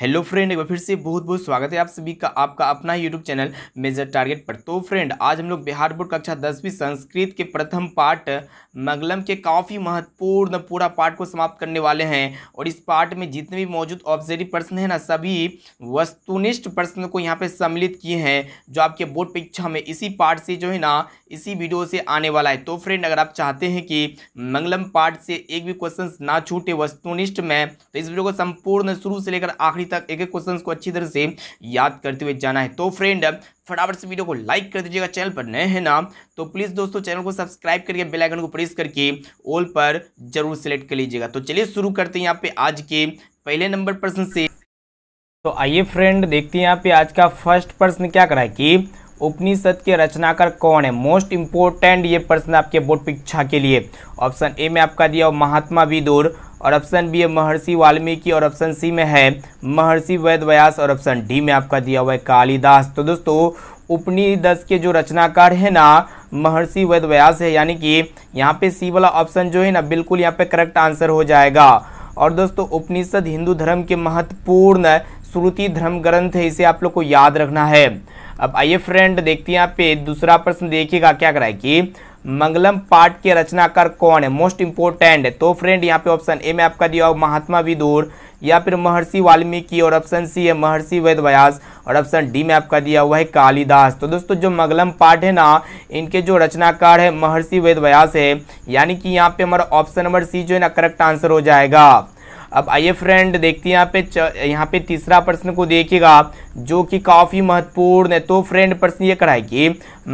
hello friend एक बार फिर से बहुत बहुत स्वागत है आप सभी का आपका अपना यूट्यूब चैनल मेजर टारगेट पर तो फ्रेंड आज हम लोग बिहार बोर्ड कक्षा दसवीं संस्कृत के प्रथम पार्ट मंगलम के काफ़ी महत्वपूर्ण पूरा पार्ट को समाप्त करने वाले हैं और इस पार्ट में जितने भी मौजूद ऑब्जेटिव प्रश्न हैं ना सभी वस्तुनिष्ठ प्रश्न को यहाँ पर सम्मिलित किए हैं जो आपके बोर्ड परीक्षा में इसी पार्ट से जो है ना इसी वीडियो से आने वाला है तो फ्रेंड अगर आप चाहते हैं कि मंगलम पाठ से एक भी क्वेश्चन ना छूटे वस्तुनिष्ठ में तो इस वीडियो को संपूर्ण शुरू से लेकर आखिरी अभी तक एक एक क्वेश्चन को अच्छी तरह से याद करते हुए जाना है तो फ्रेंड फटाफट से वीडियो को लाइक कर दीजिएगा चैनल पर नए हैं ना तो प्लीज़ दोस्तों चैनल को सब्सक्राइब करके बेल आइकन को प्रेस करके ऑल पर जरूर सेलेक्ट कर लीजिएगा तो चलिए शुरू करते हैं यहाँ पे आज के पहले नंबर प्रश्न से तो आइए फ्रेंड देखते हैं यहाँ पे आज का फर्स्ट प्रश्न क्या करा है कि उपनिषद के रचनाकार कौन है मोस्ट इम्पोर्टेंट ये प्रश्न आपके बोर्ड परीक्षा के लिए ऑप्शन ए में आपका दिया महात्मा विदुर और ऑप्शन बी है महर्षि वाल्मीकि और ऑप्शन सी में है महर्षि वैद व्यास और ऑप्शन डी में आपका दिया हुआ है कालिदास तो दोस्तों उपनिदस के जो रचनाकार है ना महर्षि वैद व्यास है यानी कि यहाँ पे सी वाला ऑप्शन जो है ना बिल्कुल यहाँ पे करेक्ट आंसर हो जाएगा और दोस्तों उपनिषद हिंदू धर्म के महत्वपूर्ण श्रुति धर्म ग्रंथ है इसे आप लोग को याद रखना है अब आइए फ्रेंड देखते हैं यहाँ पे दूसरा प्रश्न देखिएगा क्या कराए कि मंगलम पाठ के रचनाकार कौन है मोस्ट इंपोर्टेंट तो फ्रेंड यहाँ पे ऑप्शन ए में आपका दिया होगा महात्मा विदुर या फिर महर्षि वाल्मीकि और ऑप्शन सी है महर्षि वेदव्यास और ऑप्शन डी में आपका दिया हुआ है कालिदास तो दोस्तों जो मंगलम पाठ है ना इनके जो रचनाकार है महर्षि वेद है यानी कि यहाँ पे हमारा ऑप्शन नंबर सी जो है ना करेक्ट आंसर हो जाएगा अब आइए फ्रेंड देखते हैं यहाँ पे यहाँ पे तीसरा प्रश्न को देखिएगा जो कि काफ़ी महत्वपूर्ण है तो फ्रेंड प्रश्न ये करा है कि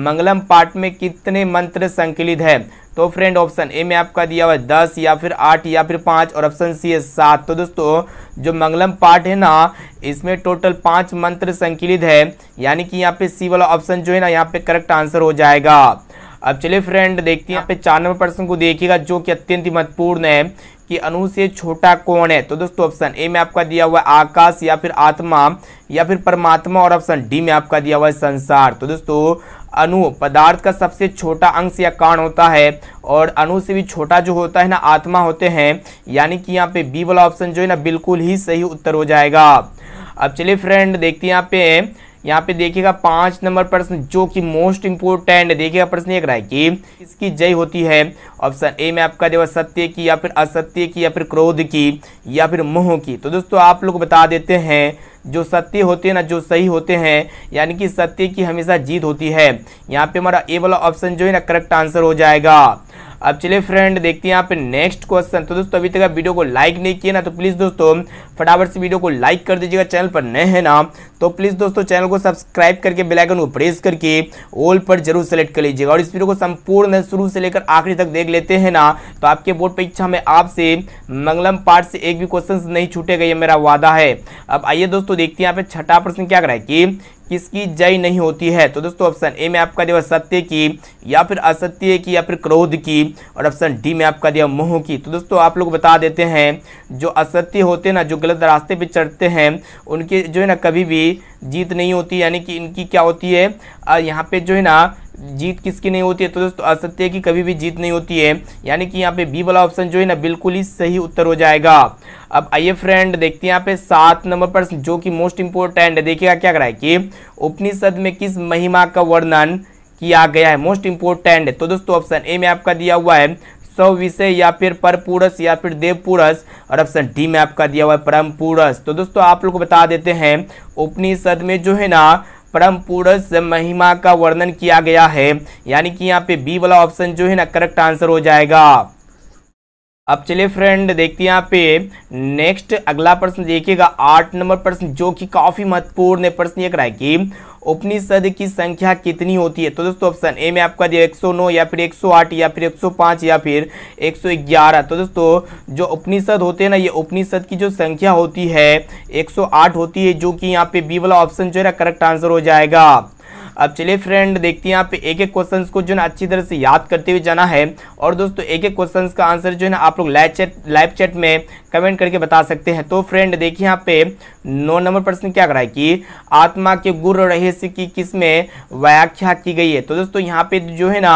मंगलम पाठ में कितने मंत्र संकलित है तो फ्रेंड ऑप्शन ए में आपका दिया हुआ है दस या फिर आठ या फिर पाँच और ऑप्शन सी है सात तो दोस्तों जो मंगलम पाठ है ना इसमें टोटल पाँच मंत्र संकलित है यानी कि यहाँ पे सी वाला ऑप्शन जो है ना यहाँ पे करेक्ट आंसर हो जाएगा अब चलिए फ्रेंड देखते हैं यहाँ पे चार नंबर प्रश्न को देखिएगा जो कि अत्यंत महत्वपूर्ण है कि अनु से छोटा कौन है तो दोस्तों ऑप्शन ए में आपका दिया हुआ है आकाश या फिर आत्मा या फिर परमात्मा और ऑप्शन डी में आपका दिया हुआ है संसार तो दोस्तों अनु पदार्थ का सबसे छोटा अंश या कारण होता है और अनु से भी छोटा जो होता है ना आत्मा होते हैं यानी कि यहाँ पे बी वाला ऑप्शन जो है ना बिल्कुल ही सही उत्तर हो जाएगा अब चलिए फ्रेंड देखते हैं यहाँ पे यहाँ पे देखिएगा पांच नंबर प्रश्न जो कि मोस्ट इंपोर्टेंट देखिएगा प्रश्न एक रहा है कि इसकी जय होती है ऑप्शन ए में आपका देगा सत्य की या फिर असत्य की या फिर क्रोध की या फिर मोह की तो दोस्तों आप लोग बता देते हैं जो सत्य होते हैं ना जो सही होते हैं यानी कि सत्य की हमेशा जीत होती है यहाँ पे हमारा ए वाला ऑप्शन जो है ना करेक्ट आंसर हो जाएगा अब चलिए फ्रेंड देखते हैं यहाँ पे नेक्स्ट क्वेश्चन तो दोस्तों अभी तक आप वीडियो को लाइक नहीं किया ना तो प्लीज़ दोस्तों फटाफट से वीडियो को लाइक कर दीजिएगा चैनल पर नए हैं ना तो प्लीज़ दोस्तों चैनल को सब्सक्राइब करके आइकन को प्रेस करके ऑल पर जरूर सेलेक्ट कर लीजिएगा और इस वीडियो को संपूर्ण शुरू से लेकर आखिरी तक देख लेते हैं ना तो आपके बोर्ड परीक्षा में आपसे मंगलम पार्ट से एक भी क्वेश्चन नहीं छूटेगा ये मेरा वादा है अब आइए दोस्तों दोस्तों देखते हैं यहाँ पे छठा प्रश्न क्या करा है कि किसकी जय नहीं होती है तो दोस्तों ऑप्शन ए में आपका दिया सत्य की या फिर असत्य की या फिर क्रोध की और ऑप्शन डी में आपका दिया मोह की तो दोस्तों आप लोग बता देते हैं जो असत्य होते हैं ना जो गलत रास्ते पे चढ़ते हैं उनके जो है ना कभी भी जीत नहीं होती यानी कि इनकी क्या होती है यहाँ पे जो है ना जीत किसकी नहीं होती है तो दोस्तों असत्य की कभी भी जीत नहीं होती है यानी कि यहाँ पे बी वाला ऑप्शन जो है ना बिल्कुल ही सही उत्तर हो जाएगा अब आइए फ्रेंड देखते हैं यहाँ पे सात नंबर पर जो कि मोस्ट इंपोर्टेंट है देखिएगा क्या कराए कि उपनिषद में किस महिमा का वर्णन किया गया है मोस्ट इंपोर्टेंट तो दोस्तों ऑप्शन ए में आपका दिया हुआ है सौ विषय या फिर पर या फिर देव और ऑप्शन डी में आपका दिया हुआ है परम पुरस तो दोस्तों आप लोग को बता देते हैं उपनिषद में जो है ना परम पुरुष महिमा का वर्णन किया गया है यानी कि यहाँ पे बी वाला ऑप्शन जो है ना करेक्ट आंसर हो जाएगा अब चलिए फ्रेंड देखते हैं यहाँ पे नेक्स्ट अगला प्रश्न देखिएगा आठ नंबर प्रश्न जो कि काफी महत्वपूर्ण प्रश्न ये कराए कि उपनिषद की संख्या कितनी होती है तो दोस्तों ऑप्शन ए में आपका दिया 109 या फिर 108 या फिर 105 या फिर 111 तो दोस्तों जो उपनिषद होते हैं ना ये उपनिषद की जो संख्या होती है 108 होती है जो कि यहाँ पे बी वाला ऑप्शन जो है ना करेक्ट आंसर हो जाएगा अब चलिए फ्रेंड देखते हैं यहाँ पे एक एक क्वेश्चंस को जो है अच्छी तरह से याद करते हुए जाना है और दोस्तों एक एक क्वेश्चंस का आंसर जो है ना आप लोग लाइव चैट लाइव चैट में कमेंट करके बता सकते हैं तो फ्रेंड देखिए यहाँ पे नौ नंबर प्रश्न क्या कराए कि आत्मा के गुर रहस्य की किस में व्याख्या की गई है तो दोस्तों यहाँ पे जो है ना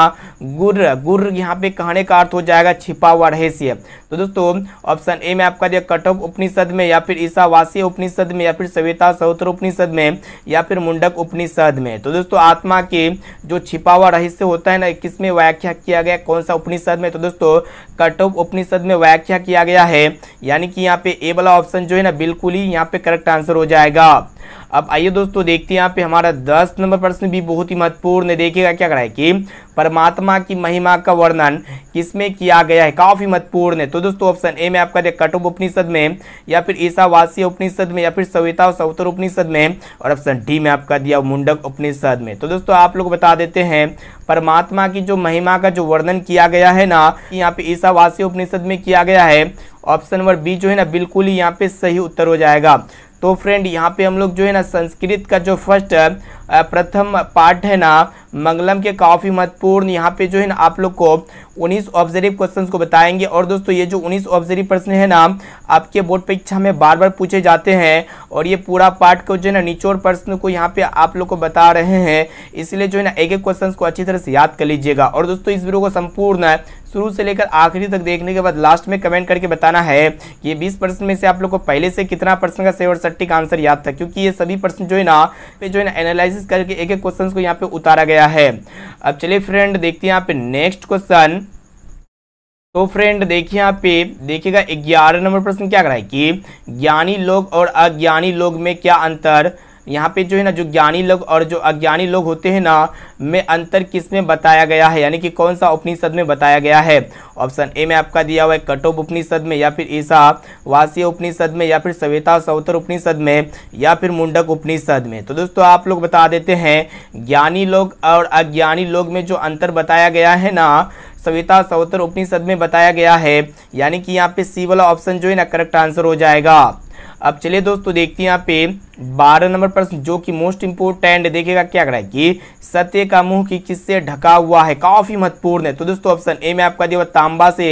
गुर गुर यहाँ पे कहने का अर्थ हो जाएगा छिपा हुआ रहस्य तो दोस्तों ऑप्शन ए में आपका जो कटक उपनिषद में या फिर ईसावासी उपनिषद में या फिर सविता सहोत्र उपनिषद में या फिर मुंडक उपनिषद में तो दोस्तों आत्मा के जो छिपा हुआ रहस्य होता है ना किस में व्याख्या किया गया कौन सा उपनिषद में तो दोस्तों कटक उपनिषद में व्याख्या किया गया है यानी कि यहाँ पे ए वाला ऑप्शन जो है ना बिल्कुल ही यहाँ पे करेक्ट आंसर हो जाएगा अब आइए दोस्तों देखते हैं यहाँ पे हमारा दस नंबर प्रश्न भी बहुत ही महत्वपूर्ण है देखिएगा क्या करा है कि परमात्मा की महिमा का वर्णन किसमें किया गया है काफ़ी महत्वपूर्ण है तो दोस्तों ऑप्शन ए में आपका कटुब उपनिषद में या फिर ईसावासीय उपनिषद में या फिर सविता सवतर उपनिषद में और ऑप्शन डी में आपका दिया मुंडक उपनिषद में तो दोस्तों आप लोग बता देते हैं परमात्मा की जो महिमा का जो वर्णन किया गया है ना कि यहाँ पे ईसावासीय उपनिषद में किया गया है ऑप्शन नंबर बी जो है ना बिल्कुल ही यहाँ पे सही उत्तर हो जाएगा तो फ्रेंड यहाँ पे हम लोग जो है ना संस्कृत का जो फर्स्ट प्रथम पार्ट है ना मंगलम के काफ़ी महत्वपूर्ण यहाँ पे जो है ना आप लोग को 19 ऑब्जर्व क्वेश्चन को बताएंगे और दोस्तों ये जो 19 ऑब्जर्व प्रश्न है ना आपके बोर्ड परीक्षा में बार बार पूछे जाते हैं और ये पूरा पार्ट को जो है ना निचोड़ प्रश्न को यहाँ पे आप लोग को बता रहे हैं इसलिए जो है ना एक एक क्वेश्चन को अच्छी तरह से याद कर लीजिएगा और दोस्तों इस वीडियो को संपूर्ण शुरू से लेकर आखिरी तक देखने के बाद लास्ट में कमेंट करके बताना है कि बीस प्रश्न में से आप लोग को पहले से कितना प्रश्न का सेवर और सटीक आंसर याद था क्योंकि ये सभी प्रश्न जो है ना पे जो है ना एनालिस एनालिसिस करके एक एक क्वेश्चन को यहाँ पे उतारा गया है अब चलिए फ्रेंड देखते हैं यहाँ पे नेक्स्ट क्वेश्चन तो फ्रेंड देखिए यहाँ पे देखिएगा ग्यारह नंबर प्रश्न क्या रहा है कि ज्ञानी लोग और अज्ञानी लोग में क्या अंतर यहाँ पे जो है ना जो ज्ञानी लोग और जो अज्ञानी लोग होते हैं ना में अंतर किस में बताया गया है यानी कि कौन सा उपनिषद में बताया गया है ऑप्शन ए में आपका दिया हुआ है कटोप उपनिषद में या फिर ईसा वासी उपनिषद में या फिर सविता सौतर उपनिषद में या फिर मुंडक उपनिषद में तो दोस्तों आप लोग बता देते हैं ज्ञानी लोग और अज्ञानी लोग में जो अंतर बताया गया है ना सविता सौतर उपनिषद में बताया गया है यानी कि यहाँ पे सी वाला ऑप्शन जो है ना करेक्ट आंसर हो जाएगा अब चलिए दोस्तों देखते हैं यहाँ पे बारह नंबर प्रश्न जो कि मोस्ट इंपोर्टेंट देखेगा क्या करा कि सत्य का मुंह की किससे ढका हुआ है काफ़ी महत्वपूर्ण है तो दोस्तों ऑप्शन ए में आपका दिया तांबा से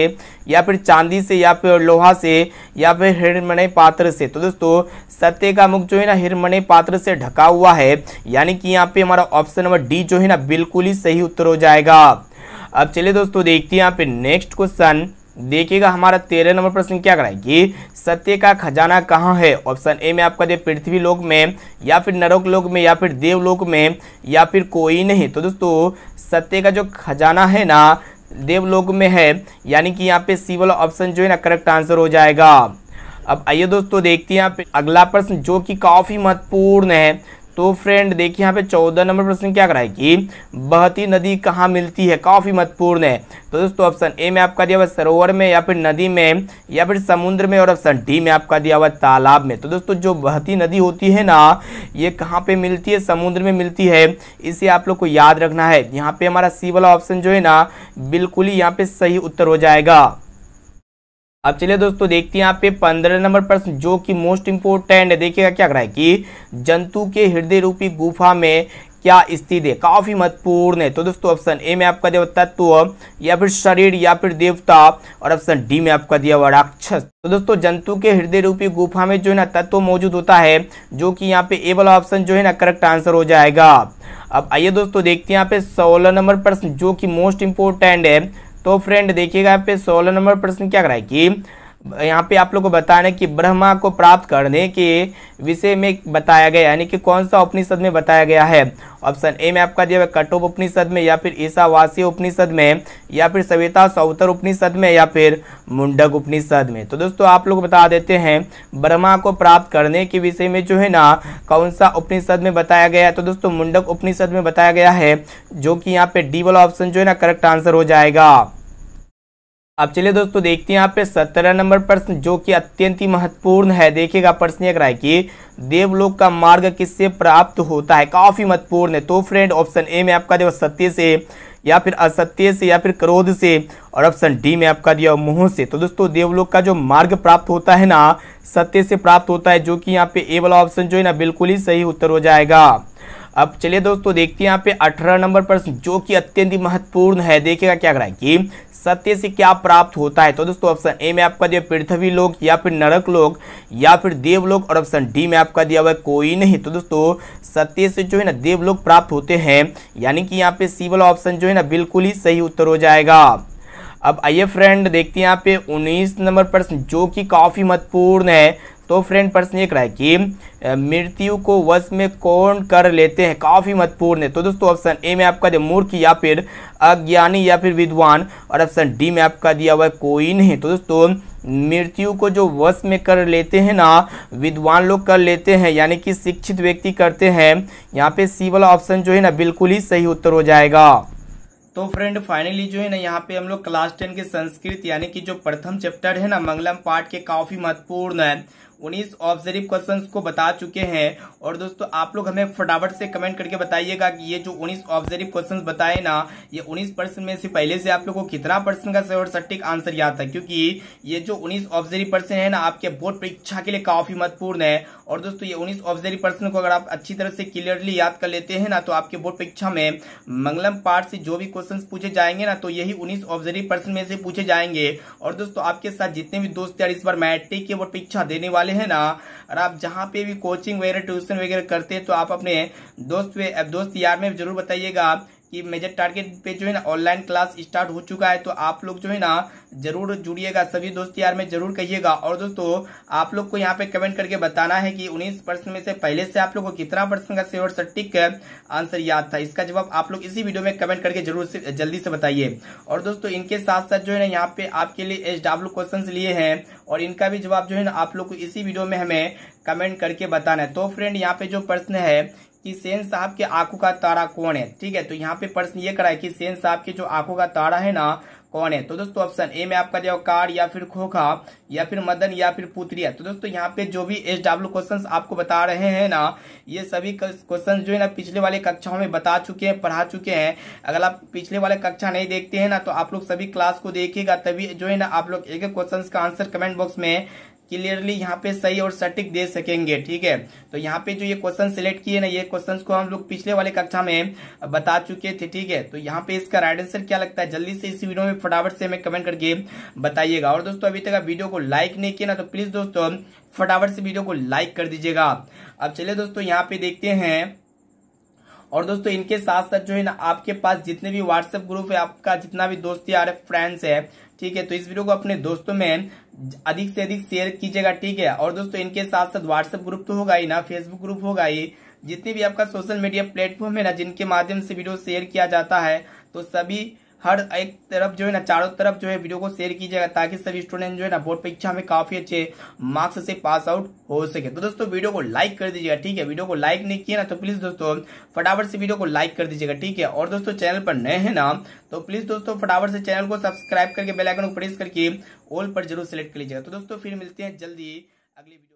या फिर चांदी से या फिर लोहा से या फिर हिरमणय पात्र से तो दोस्तों सत्य का मुख जो है ना हिरमणय पात्र से ढका हुआ है यानी कि यहाँ पे हमारा ऑप्शन नंबर डी जो है ना बिल्कुल ही सही उत्तर हो जाएगा अब चलिए दोस्तों देखते हैं यहाँ पे नेक्स्ट क्वेश्चन देखिएगा हमारा तेरह नंबर प्रश्न क्या है कि सत्य का खजाना कहाँ है ऑप्शन ए में आपका दे पृथ्वी लोक में या फिर नरक लोक में या फिर देवलोक में या फिर कोई नहीं तो दोस्तों सत्य का जो खजाना है ना देवलोक में है यानी कि यहाँ पे सी वाला ऑप्शन जो है ना करेक्ट आंसर हो जाएगा अब आइए दोस्तों देखते हैं यहाँ पे अगला प्रश्न जो कि काफ़ी महत्वपूर्ण है तो फ्रेंड देखिए यहाँ पे चौदह नंबर प्रश्न क्या करा है कि बहती नदी कहाँ मिलती है काफ़ी महत्वपूर्ण है तो दोस्तों ऑप्शन ए में आपका दिया हुआ सरोवर में या फिर नदी में या फिर समुद्र में और ऑप्शन डी में आपका दिया हुआ तालाब में तो दोस्तों जो बहती नदी होती है ना ये कहाँ पे मिलती है समुद्र में मिलती है इसे आप लोग को याद रखना है यहाँ पे हमारा सी वाला ऑप्शन जो है ना बिल्कुल ही यहाँ पे सही उत्तर हो जाएगा अब चलिए दोस्तों देखते हैं यहाँ पे पंद्रह नंबर प्रश्न जो कि मोस्ट इम्पोर्टेंट है देखिएगा क्या करा है कि जंतु के हृदय रूपी गुफा में क्या स्थित है काफ़ी महत्वपूर्ण है तो दोस्तों ऑप्शन ए में आपका दिया तत्व या फिर शरीर या फिर देवता और ऑप्शन डी में आपका दिया हुआ राक्षस तो दोस्तों जंतु के हृदय रूपी गुफा में जो है ना तत्व मौजूद होता है जो कि यहाँ पे ए वाला ऑप्शन जो है ना करेक्ट आंसर हो जाएगा अब आइए दोस्तों देखते हैं यहाँ पे सोलह नंबर प्रश्न जो कि मोस्ट इंपोर्टेंट है तो फ्रेंड देखिएगा यहाँ पे सोलह नंबर प्रश्न क्या कराए कि यहाँ पे आप लोग को बताना कि ब्रह्मा को प्राप्त करने के विषय में बताया गया यानी कि कौन सा उपनिषद में बताया गया है ऑप्शन ए में आपका दिया है कटोप उपनिषद में या फिर ईसावासी उपनिषद में या फिर सविता सौतर उपनिषद में या फिर मुंडक उपनिषद में तो दोस्तों आप लोग बता देते हैं ब्रह्मा को प्राप्त करने के विषय में जो है ना कौन सा उपनिषद में बताया गया है तो दोस्तों मुंडक उपनिषद में बताया गया है जो कि यहाँ पे डी वाला ऑप्शन जो है ना करेक्ट आंसर हो जाएगा अब चलिए दोस्तों देखते हैं यहाँ पे सत्रह नंबर प्रश्न जो कि अत्यंत ही महत्वपूर्ण है देखिएगा प्रश्न एक रहा है कि देवलोक का मार्ग किससे प्राप्त होता है काफ़ी महत्वपूर्ण है तो फ्रेंड ऑप्शन ए में आपका दिया सत्य से या फिर असत्य से या फिर क्रोध से और ऑप्शन डी में आपका दिया मोह से तो दोस्तों देवलोक का जो मार्ग प्राप्त होता है ना सत्य से प्राप्त होता है जो कि यहाँ पे ए वाला ऑप्शन जो है ना बिल्कुल ही सही उत्तर हो जाएगा अब चलिए दोस्तों देखते हैं यहाँ पे अठारह नंबर प्रश्न जो कि अत्यंत ही महत्वपूर्ण है देखिएगा क्या कराए कि सत्य से क्या प्राप्त होता है तो दोस्तों ऑप्शन ए में आपका दिया पृथ्वी लोक या फिर नरक लोक या फिर देवलोक और ऑप्शन डी में आपका दिया हुआ है कोई नहीं तो दोस्तों सत्य से जो है ना देवलोक प्राप्त होते हैं यानी कि यहाँ पे सी वाला ऑप्शन जो है ना बिल्कुल ही सही उत्तर हो जाएगा अब आइए फ्रेंड देखते हैं यहाँ पे 19 नंबर प्रश्न जो कि काफ़ी महत्वपूर्ण है तो फ्रेंड प्रश्न एक रहा है कि मृत्यु को वश में कौन कर लेते हैं काफ़ी महत्वपूर्ण है तो दोस्तों ऑप्शन ए में आपका दिया मूर्ख या फिर अज्ञानी या फिर विद्वान और ऑप्शन डी में आपका दिया हुआ है कोई नहीं तो दोस्तों मृत्यु को जो वश में कर लेते हैं ना विद्वान लोग कर लेते हैं यानी कि शिक्षित व्यक्ति करते हैं यहाँ पे सी वाला ऑप्शन जो है ना बिल्कुल ही सही उत्तर हो जाएगा तो फ्रेंड फाइनली जो है ना यहाँ पे हम लोग क्लास टेन के संस्कृत यानी कि जो प्रथम चैप्टर है ना मंगलम पाठ के काफी महत्वपूर्ण है उन्नीस ऑब्जर्व क्वेश्चन को बता चुके हैं और दोस्तों आप लोग हमें फटाफट से कमेंट करके बताइएगा कि ये जो उन्नीस ऑब्जर्व क्वेश्चन बताए ना ये उन्नीस परसेंट में से पहले से आप लोग को कितना परसेंट का सही और सटीक आंसर याद था क्योंकि ये जो उन्नीस ऑब्जर्व परसेंट है ना आपके बोर्ड परीक्षा के लिए काफी महत्वपूर्ण है और दोस्तों ये उन्नीस ऑब्जर्व पर्सन को अगर आप अच्छी तरह से क्लियरली याद कर लेते हैं ना तो आपके बोर्ड परीक्षा में मंगलम पार्ट से जो भी क्वेश्चन पूछे जाएंगे ना तो यही उन्नीस ऑब्जर्व पर्सन में से पूछे जाएंगे और दोस्तों आपके साथ जितने भी दोस्त यार इस बार मैट्रिक की बोर्ड परीक्षा देने वाले वाले हैं ना और आप जहाँ पे भी कोचिंग वगैरह ट्यूशन वगैरह करते हैं तो आप अपने दोस्त दोस्त यार में जरूर बताइएगा कि मेजर टारगेट पे जो है ना ऑनलाइन क्लास स्टार्ट हो चुका है तो आप लोग जो है ना जरूर जुड़िएगा सभी दोस्त यार में जरूर कहिएगा और दोस्तों आप लोग को यहाँ पे कमेंट करके बताना है कि उन्नीस परसेंट में से पहले से आप लोग को कितना परसेंट का सेवर सटीक आंसर याद था इसका जवाब आप लोग इसी वीडियो में कमेंट करके जरूर से जल्दी से बताइए और दोस्तों इनके साथ साथ जो है ना यहाँ पे आपके लिए एच डब्ल्यू क्वेश्चन लिए हैं और इनका भी जवाब जो है ना आप लोग को इसी वीडियो में हमें कमेंट करके बताना है तो फ्रेंड यहाँ पे जो प्रश्न है कि सेन साहब के आंखों का तारा कौन है ठीक है तो यहाँ पे प्रश्न ये करा है कि सेन साहब के जो आंखों का तारा है ना कौन है तो दोस्तों ऑप्शन ए में आपका जो कार या फिर खोखा या फिर मदन या फिर पुत्रिया तो दोस्तों यहाँ पे जो भी एस डब्ल्यू क्वेश्चन आपको बता रहे हैं ना ये सभी क्वेश्चन जो है ना पिछले वाले कक्षाओं में बता चुके हैं पढ़ा चुके हैं अगर आप पिछले वाले कक्षा नहीं देखते हैं ना तो आप लोग सभी क्लास को देखेगा तभी जो है ना आप लोग एक एक क्वेश्चन का आंसर कमेंट बॉक्स में क्लियरली यहाँ पे सही और सटीक दे सकेंगे ठीक है तो यहाँ पे जो ये क्वेश्चन सिलेक्ट किए ना ये क्वेश्चन को हम लोग पिछले वाले कक्षा में बता चुके थे ठीक है तो यहाँ पे इसका राइट आंसर क्या लगता है जल्दी से इस वीडियो में फटाफट से हमें कमेंट करके बताइएगा और दोस्तों अभी तक वीडियो को लाइक नहीं किया ना तो प्लीज दोस्तों फटाफट से वीडियो को लाइक कर दीजिएगा अब चलिए दोस्तों यहाँ पे देखते हैं और दोस्तों इनके साथ साथ जो है ना आपके पास जितने भी व्हाट्सएप ग्रुप है आपका जितना भी दोस्त यार फ्रेंड्स है ठीक है तो इस वीडियो को अपने दोस्तों में अधिक से अधिक शेयर कीजिएगा ठीक है और दोस्तों इनके साथ साथ व्हाट्सएप ग्रुप तो होगा ही ना फेसबुक ग्रुप होगा ही जितने भी आपका सोशल मीडिया प्लेटफॉर्म है ना जिनके माध्यम से वीडियो शेयर किया जाता है तो सभी हर एक तरफ जो है ना चारों तरफ जो है वीडियो को शेयर कीजिएगा ताकि सभी स्टूडेंट जो है ना बोर्ड परीक्षा में काफी अच्छे मार्क्स से पास आउट हो सके तो दोस्तों वीडियो को लाइक कर दीजिएगा ठीक है वीडियो को लाइक नहीं किया ना तो प्लीज दोस्तों फटाफट से वीडियो को लाइक कर दीजिएगा ठीक है और दोस्तों चैनल पर नए हैं ना तो प्लीज दोस्तों फटाफट से चैनल को सब्सक्राइब करके बेलाइकन को प्रेस करके ऑल पर जरूर सेलेक्ट कर लीजिएगा तो दोस्तों फिर मिलते हैं जल्दी अगली वीडियो